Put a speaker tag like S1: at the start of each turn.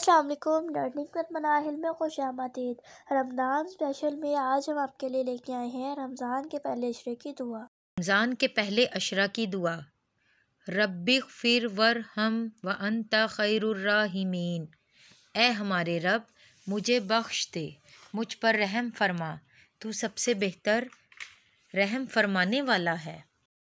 S1: Aslam learning मनाहल में खुश आमदीद रमज़ान स्पेशल में आज हम आपके लिए लेके आए हैं रमज़ान के पहले अशरे की दुआ
S2: रमज़ान के पहले अशरा की दुआ रब्बी फिर वर हम व अनता खैरमीन ए हमारे रब मुझे बख्श दे मुझ पर रहम फरमा तू सबसे बेहतर रहम फरमाने वाला है